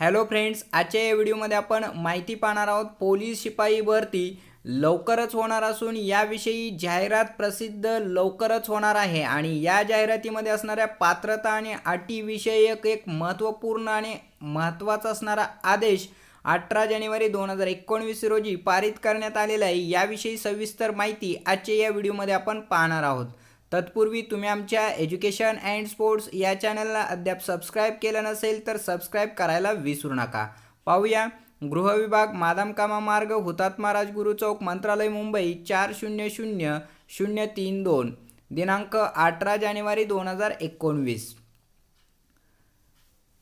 hello friends आजच्या या व्हिडिओमध्ये आपण माहिती पाहणार आहोत पोलीस शिपाई भरती लवकरच होणार असून याविषयी जाहिरात प्रसिद्ध लवकरच होणार आहे आणि या जाहिरातीमध्ये असणाऱ्या पात्रता आणि अटीविषयक एक महत्त्वपूर्ण आणि महत्त्वाचा असणारा आदेश अठरा जानेवारी दोन हजार एकोणवीस रोजी पारित करण्यात आलेला आहे याविषयी सविस्तर माहिती आजच्या या व्हिडिओमध्ये आपण पाहणार आहोत तत्पूर्वी तुम्ही आमच्या एज्युकेशन अँड स्पोर्ट्स या चॅनलला अद्याप सबस्क्राईब केलं नसेल तर सबस्क्राईब करायला विसरू नका पाहूया गृहविभाग कामा मार्ग हुतात्मा राजगुरू चौक मंत्रालय मुंबई चार शून्य शून्य शून्य तीन दोन दिनांक अठरा जानेवारी दोन हजार एकोणवीस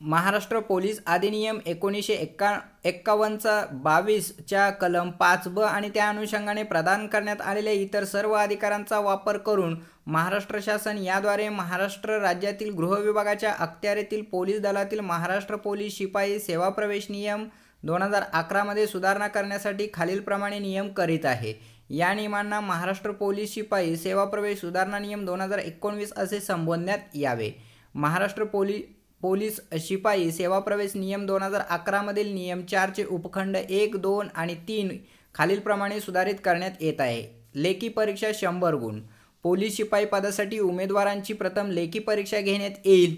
महाराष्ट्र पोलीस अधिनियम एकोणीसशे एक्का एक्कावन्नचा बावीसच्या कलम पाच ब आणि त्या अनुषंगाने प्रदान करण्यात आलेल्या इतर सर्व अधिकारांचा वापर करून महाराष्ट्र शासन याद्वारे महाराष्ट्र राज्यातील गृह विभागाच्या अखत्यारीतील पोलीस दलातील महाराष्ट्र पोलीस शिपाई सेवा प्रवेश नियम दोन हजार अकरामध्ये सुधारणा करण्यासाठी खालीलप्रमाणे नियम करीत आहे या नियमांना महाराष्ट्र पोलीस शिपाई सेवा प्रवेश सुधारणा नियम दोन हजार एकोणवीस असे संबोधण्यात यावे महाराष्ट्र पोलीस पोलीस शिपाई सेवा प्रवेश नियम दोन हजार अकरामधील नियम चारचे उपखंड एक दोन आणि तीन खालीलप्रमाणे सुधारित करण्यात येत आहे लेखी परीक्षा शंभर गुण पोलीस शिपाई पदासाठी उमेदवारांची प्रथम लेखी परीक्षा घेण्यात येईल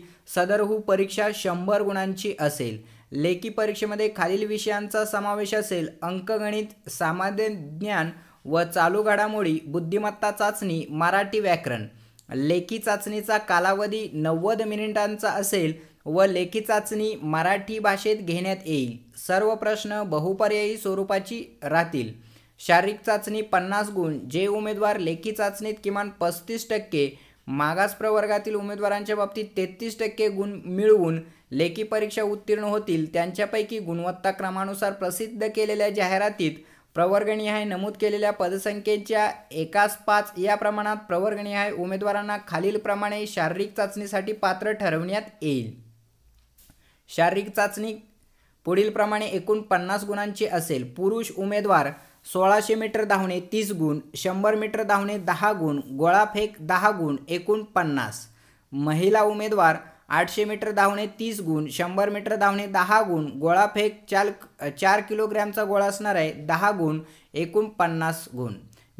हू परीक्षा शंभर गुणांची असेल लेखी परीक्षेमध्ये खालील विषयांचा समावेश असेल अंकगणित सामान्य ज्ञान व चालू घडामोडी बुद्धिमत्ता चाचणी मराठी व्याकरण लेखी चाचणीचा कालावधी नव्वद मिनिटांचा असेल व लेखी चाचणी मराठी भाषेत घेण्यात येईल सर्व प्रश्न बहुपर्यायी स्वरूपाची राहतील शारीरिक चाचणी पन्नास गुण जे उमेदवार लेखी चाचणीत किमान पस्तीस टक्के मागास प्रवर्गातील उमेदवारांच्या बाबतीत तेहतीस टक्के गुण मिळवून लेखी परीक्षा उत्तीर्ण होतील त्यांच्यापैकी गुणवत्ता क्रमानुसार प्रसिद्ध केलेल्या जाहिरातीत प्रवर्गनिहाय नमूद केलेल्या पदसंख्येच्या एकास पाच या प्रमाणात प्रवर्गनिहाय उमेदवारांना खालीलप्रमाणे शारीरिक चाचणीसाठी पात्र ठरवण्यात येईल शारीरिक चाचणी पुढीलप्रमाणे एकूण पन्नास गुणांची असेल पुरुष उमेदवार सोळाशे मीटर धावणे तीस गुण शंभर मीटर धावणे दहा गुण गोळा फेक दहा गुण एकूण पन्नास महिला उमेदवार आठशे मीटर धावणे तीस गुण शंभर मीटर धावणे दहा गुण गोळाफेक चाल चार किलोग्रॅमचा गोळा असणार आहे दहा गुण एकूण पन्नास गुण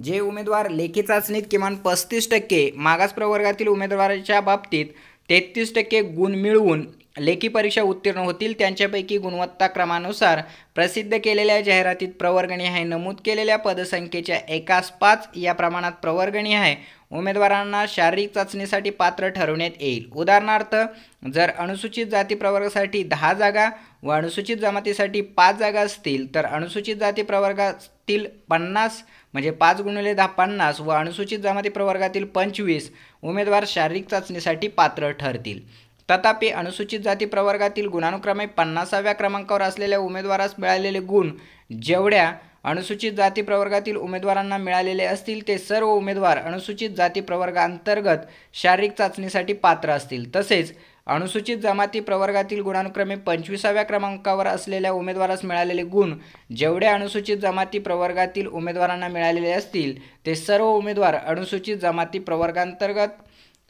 जे उमेदवार लेखी चाचणीत किमान पस्तीस टक्के मागास प्रवर्गातील उमेदवाराच्या बाबतीत तेहतीस टक्के गुण मिळवून लेखी परीक्षा उत्तीर्ण होतील त्यांच्यापैकी गुणवत्ता क्रमानुसार प्रसिद्ध केलेल्या जाहिरातीत प्रवर्गणी आहे नमूद केलेल्या पदसंख्येच्या एकास पाच या प्रमाणात प्रवर्गणी आहे उमेदवारांना शारीरिक चाचणीसाठी पात्र ठरवण्यात येईल उदाहरणार्थ जर अनुसूचित जाती प्रवर्गासाठी दहा जागा व अनुसूचित जमातीसाठी पाच जागा असतील तर अनुसूचित जाती प्रवर्गातील पन्नास म्हणजे पाच गुणिले दहा पन्नास व अनुसूचित जमाती प्रवर्गातील पंचवीस उमेदवार शारीरिक चाचणीसाठी पात्र ठरतील तथापि अनुसूचित जाती प्रवर्गातील गुणानुक्रमे पन्नासाव्या क्रमांकावर असलेल्या उमेदवारास मिळालेले गुण जेवढ्या अनुसूचित जाती प्रवर्गातील उमेदवारांना मिळालेले असतील ते सर्व उमेदवार अनुसूचित जाती प्रवर्गांतर्गत शारीरिक चाचणीसाठी पात्र असतील तसेच अनुसूचित जमाती प्रवर्गातील गुणानुक्रमे पंचवीसाव्या क्रमांकावर असलेल्या उमेदवारास मिळालेले गुण जेवढे अनुसूचित जमाती प्रवर्गातील उमेदवारांना मिळालेले असतील ते सर्व उमेदवार अनुसूचित जमाती प्रवर्गांतर्गत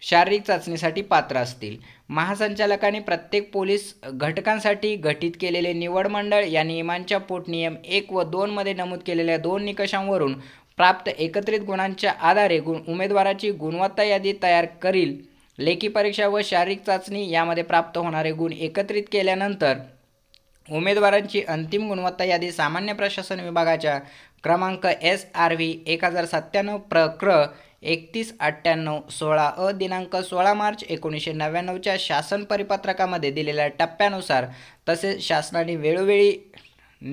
शारीरिक चाचणीसाठी पात्र असतील महासंचालकाने प्रत्येक पोलीस घटकांसाठी घटित केलेले निवड मंडळ या नियमांच्या पोटनियम एक व दोनमध्ये नमूद केलेल्या दोन निकषांवरून प्राप्त एकत्रित गुणांच्या आधारे गुण उमेदवाराची गुणवत्ता यादी तयार करील लेखी परीक्षा व शारीरिक चाचणी यामध्ये प्राप्त होणारे गुण एकत्रित केल्यानंतर उमेदवारांची अंतिम गुणवत्ता यादी सामान्य प्रशासन विभागाच्या क्रमांक एस आर व्ही एक हजार सत्त्याण्णव प्र क्र एकतीस अठ्ठ्याण्णव सोळा अ दिनांक सोळा मार्च एकोणीसशे नव्याण्णवच्या शासन परिपत्रकामध्ये दिलेल्या टप्प्यानुसार तसेच शासनाने वेळोवेळी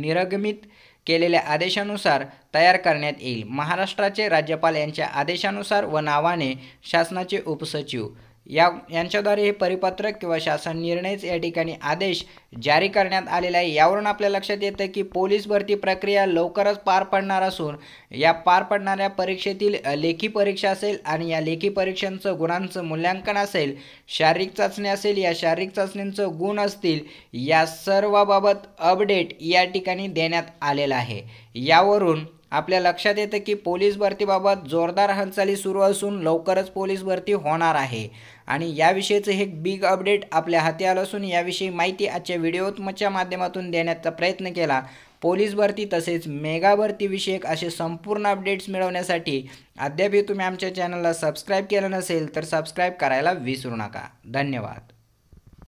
निरगमित केलेल्या आदेशानुसार तयार करण्यात येईल महाराष्ट्राचे राज्यपाल यांच्या आदेशानुसार व नावाने शासनाचे उपसचिव या यांच्याद्वारे हे परिपत्रक किंवा शासन निर्णयच या ठिकाणी आदेश जारी करण्यात आलेला आहे यावरून आपल्या लक्षात येतं की पोलीस भरती प्रक्रिया लवकरच पार पडणार असून या पार पडणाऱ्या परीक्षेतील लेखी परीक्षा असेल आणि या लेखी परीक्षांचं गुणांचं मूल्यांकन असेल शारीरिक चाचणी असेल या शारीरिक चाचणींचं गुण असतील या सर्वाबाबत अपडेट या ठिकाणी देण्यात आलेला आहे यावरून आपल्या लक्षात येतं की पोलीस भरतीबाबत जोरदार हालचाली सुरू असून लवकरच पोलीस भरती होणार आहे आणि याविषयीचं हे बिग अपडेट आपल्या हाती आलं असून याविषयी माहिती आजच्या व्हिडिओच्या माध्यमातून देण्याचा प्रयत्न केला पोलीस भरती तसेच मेगा भरतीविषयक असे संपूर्ण अपडेट्स मिळवण्यासाठी अद्यापही तुम्ही आमच्या चॅनलला सबस्क्राईब केलं नसेल तर सबस्क्राईब करायला विसरू नका धन्यवाद